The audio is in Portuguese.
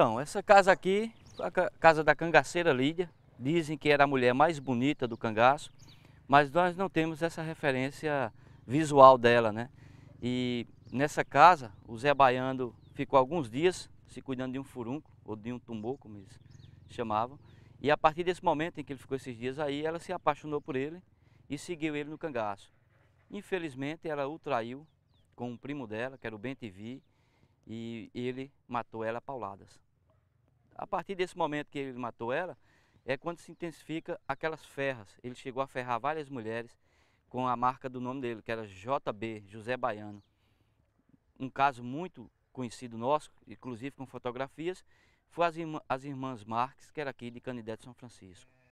Então, essa casa aqui, a casa da cangaceira Lídia, dizem que era a mulher mais bonita do cangaço, mas nós não temos essa referência visual dela, né? E nessa casa, o Zé Baiano ficou alguns dias se cuidando de um furunco, ou de um tumor, como eles chamavam, e a partir desse momento em que ele ficou esses dias aí, ela se apaixonou por ele e seguiu ele no cangaço. Infelizmente, ela o traiu com um primo dela, que era o Bentivi, e ele matou ela a pauladas. A partir desse momento que ele matou ela, é quando se intensifica aquelas ferras. Ele chegou a ferrar várias mulheres com a marca do nome dele, que era JB, José Baiano. Um caso muito conhecido nosso, inclusive com fotografias, foi as, irmã, as Irmãs Marques, que era aqui de Canidé São Francisco.